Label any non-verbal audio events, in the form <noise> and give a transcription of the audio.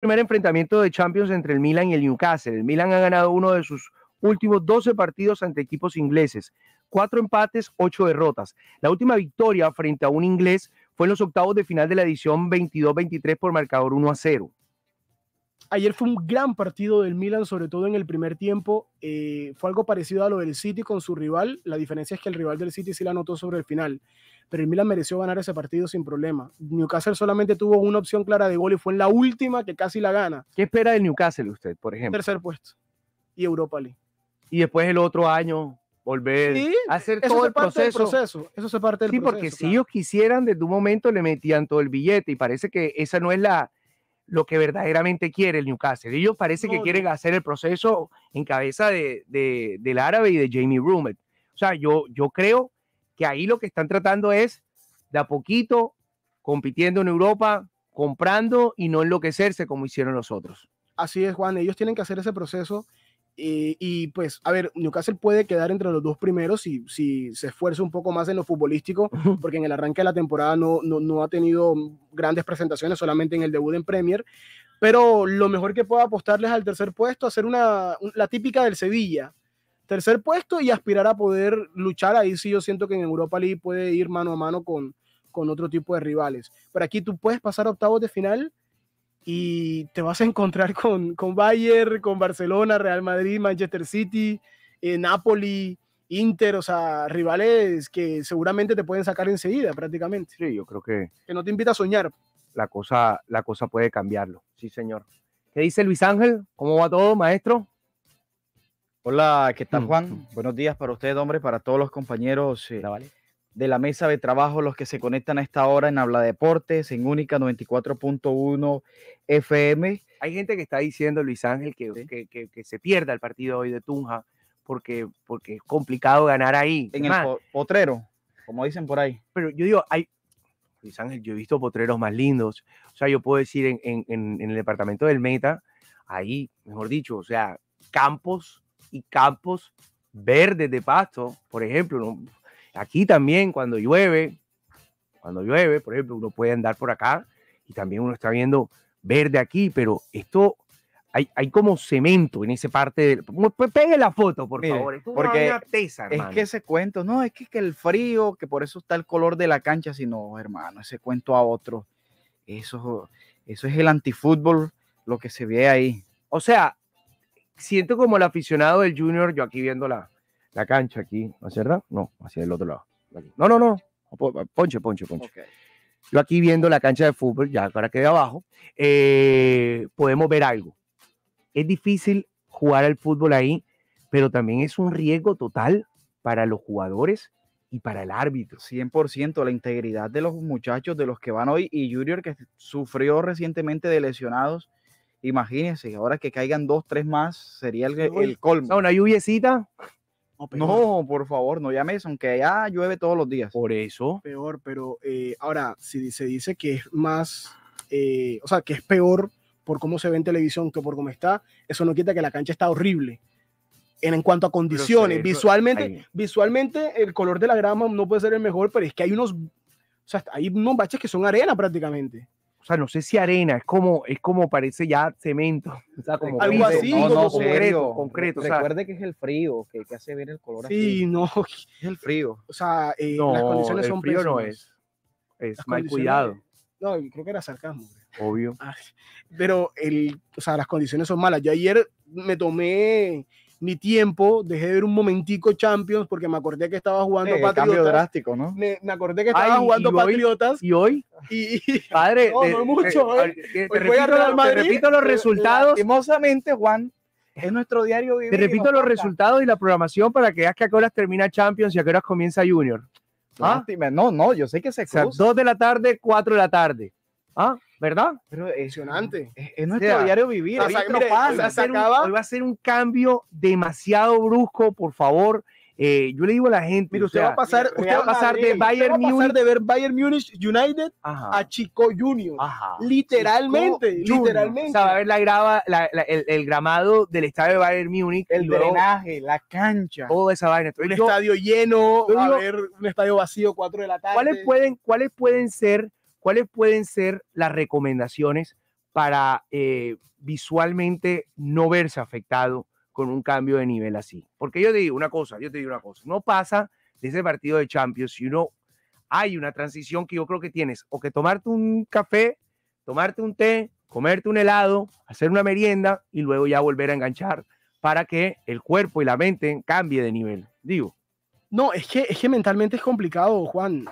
primer enfrentamiento de Champions entre el Milan y el Newcastle. El Milan ha ganado uno de sus últimos 12 partidos ante equipos ingleses, cuatro empates, ocho derrotas. La última victoria frente a un inglés fue en los octavos de final de la edición 22-23 por marcador 1 a 0. Ayer fue un gran partido del Milan, sobre todo en el primer tiempo. Eh, fue algo parecido a lo del City con su rival. La diferencia es que el rival del City sí la anotó sobre el final. Pero el Milan mereció ganar ese partido sin problema. Newcastle solamente tuvo una opción clara de gol y fue en la última que casi la gana. ¿Qué espera de Newcastle usted, por ejemplo? Tercer puesto y Europa League. Y después el otro año volver a hacer todo el proceso. Eso se parte del proceso. Sí, porque si ellos quisieran, desde un momento le metían todo el billete y parece que esa no es la lo que verdaderamente quiere el Newcastle. Ellos parece que quieren hacer el proceso en cabeza de, de, del árabe y de Jamie Rumet. O sea, yo, yo creo que ahí lo que están tratando es de a poquito, compitiendo en Europa, comprando y no enloquecerse como hicieron los otros. Así es, Juan. Ellos tienen que hacer ese proceso eh, y pues, a ver, Newcastle puede quedar entre los dos primeros si, si se esfuerza un poco más en lo futbolístico, porque en el arranque de la temporada no, ha tenido grandes presentaciones, solamente en el debut en Premier. Pero lo mejor que puedo apostarles al tercer puesto, hacer una, la típica del Sevilla, tercer puesto y aspirar a poder luchar. Ahí sí yo siento que en Europa League puede ir mano a mano con, con otro tipo de rivales. Pero aquí tú puedes pasar a octavos de final y te vas a encontrar con, con Bayern, con Barcelona, Real Madrid, Manchester City, eh, Napoli, Inter, o sea, rivales que seguramente te pueden sacar enseguida prácticamente. Sí, yo creo que... Que no te invita a soñar. La cosa, la cosa puede cambiarlo, sí señor. ¿Qué dice Luis Ángel? ¿Cómo va todo, maestro? Hola, ¿qué tal mm. Juan? Buenos días para usted, hombre, para todos los compañeros eh, la vale de la mesa de trabajo, los que se conectan a esta hora en Habla Deportes, en Única 94.1 FM. Hay gente que está diciendo, Luis Ángel, que, que, que, se pierda el partido hoy de Tunja porque, porque es complicado ganar ahí. En el potrero, como dicen por ahí. Pero yo digo, hay, Luis Ángel, yo he visto potreros más lindos. O sea, yo puedo decir en, en, en el departamento del Meta, ahí, mejor dicho, o sea, campos y campos verdes de pasto, por ejemplo. ¿no? Aquí también cuando llueve, cuando llueve, por ejemplo, uno puede andar por acá y también uno está viendo verde aquí, pero esto hay, hay como cemento en esa parte. Del, pues, pegue la foto, por favor. porque es que ese cuento, no, es que, que, el frío, que por eso está el color de la cancha, sino, hermano, ese cuento a otro. Eso, eso es el antifútbol, lo que se ve ahí. O sea, siento como el aficionado del Junior, yo aquí viendo la, la cancha aquí, es verdad? No, hacia el otro lado. No, no, no. Eh, ponche, ponche, ponche. Yo aquí viendo la cancha de fútbol, ya ahora que de abajo, eh, podemos ver algo. Es difícil jugar al fútbol ahí, pero también es un riesgo total para los jugadores y para el árbitro. 100% la integridad de los muchachos, de los que van hoy, y Junior que sufrió recientemente de lesionados. Imagínense, ahora que caigan dos, tres más, sería el, colmo. una lluviecita no, por favor, no llames, aunque ya llueve todos los días. Por eso. Peor, pero eh, ahora, si se dice que es más, eh, o sea, que es peor por cómo se ve en televisión que por cómo está, eso no quita que la cancha está horrible. En, en cuanto a condiciones, visualmente, visualmente el color de la grama no puede ser el mejor, pero es que hay unos, o sea, hay unos baches que son arena prácticamente o sea, no sé si arena, es como, parece ya cemento, <laughs> algo así, no, no, concreto, concreto. Recuerde o que es el frío que, hace ver el color sí, así. Sí, no, <laughs> es el frío. O sea, eh, las condiciones el son frío no es, es mal cuidado. No, creo que era sarcasmo. Obvio. pero o sea, las condiciones son malas. Yo ayer me tomé mi tiempo, dejé de ver un momentico Champions porque me acordé que estaba jugando eh, Patriotas. Cambio drástico, ¿no? Me, acordé que estaba jugando y Patriotas. ¿Y hoy? <laughs> padre, no, mucho. te, repito, los resultados. hermosamente Juan, es nuestro diario vivir. Te repito los resultados y la programación para que veas que a qué horas termina Champions y a qué horas comienza Junior. ¿Ah? No, no, yo sé que se o Dos de la tarde, cuatro de la tarde. ¿Ah? ¿verdad? Pero es impresionante. Es, nuestro diario vivir. Hoy, mire, hoy, va a un, hoy, va a ser un cambio demasiado brusco, por favor. Eh, yo le digo a la gente, Mira, usted, va a pasar, usted va a pasar de Bayern Munich, de ver Bayern Munich United a Chico Junior, literalmente, literalmente. O sea, va a ver la grava, el, gramado del estadio de Bayern Munich, el drenaje, la cancha, toda esa vaina. un estadio lleno, a un estadio vacío, cuatro de la tarde. ¿Cuáles pueden, cuáles pueden ser ¿cuáles pueden ser las recomendaciones para eh, visualmente no verse afectado con un cambio de nivel así? Porque yo te digo una cosa, yo te digo una cosa, no pasa de ese partido de Champions si uno hay una transición que yo creo que tienes o que tomarte un café, tomarte un té, comerte un helado, hacer una merienda y luego ya volver a enganchar para que el cuerpo y la mente cambie de nivel. Digo. No, es que, es que mentalmente es complicado, Juan.